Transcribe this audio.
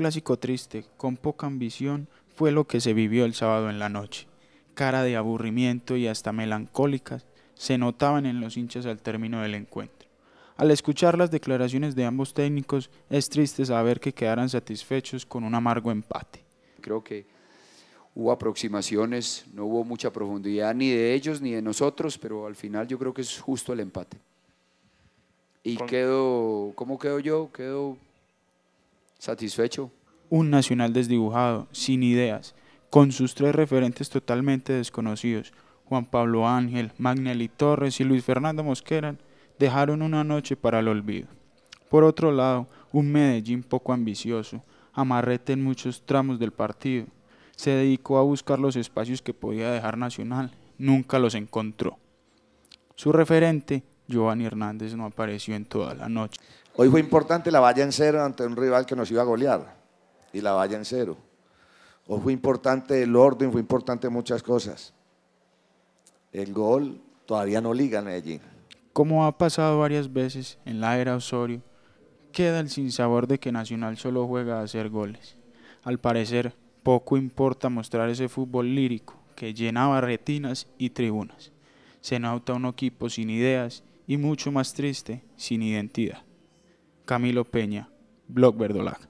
clásico triste, con poca ambición, fue lo que se vivió el sábado en la noche. Cara de aburrimiento y hasta melancólicas se notaban en los hinchas al término del encuentro. Al escuchar las declaraciones de ambos técnicos, es triste saber que quedaran satisfechos con un amargo empate. Creo que hubo aproximaciones, no hubo mucha profundidad ni de ellos ni de nosotros, pero al final yo creo que es justo el empate. Y quedo, ¿cómo quedo yo? Quedo ¿Satisfecho? Un Nacional desdibujado, sin ideas, con sus tres referentes totalmente desconocidos, Juan Pablo Ángel, Magnelli Torres y Luis Fernando Mosquera, dejaron una noche para el olvido. Por otro lado, un Medellín poco ambicioso, amarrete en muchos tramos del partido, se dedicó a buscar los espacios que podía dejar Nacional, nunca los encontró. Su referente, Giovanni Hernández no apareció en toda la noche. Hoy fue importante la valla en cero ante un rival que nos iba a golear y la valla en cero. Hoy fue importante el orden, fue importante muchas cosas. El gol todavía no liga a Medellín. Como ha pasado varias veces en la era Osorio, queda el sinsabor de que Nacional solo juega a hacer goles. Al parecer, poco importa mostrar ese fútbol lírico que llenaba retinas y tribunas. Se nota un equipo sin ideas y mucho más triste, sin identidad. Camilo Peña, Blog Verdolaga.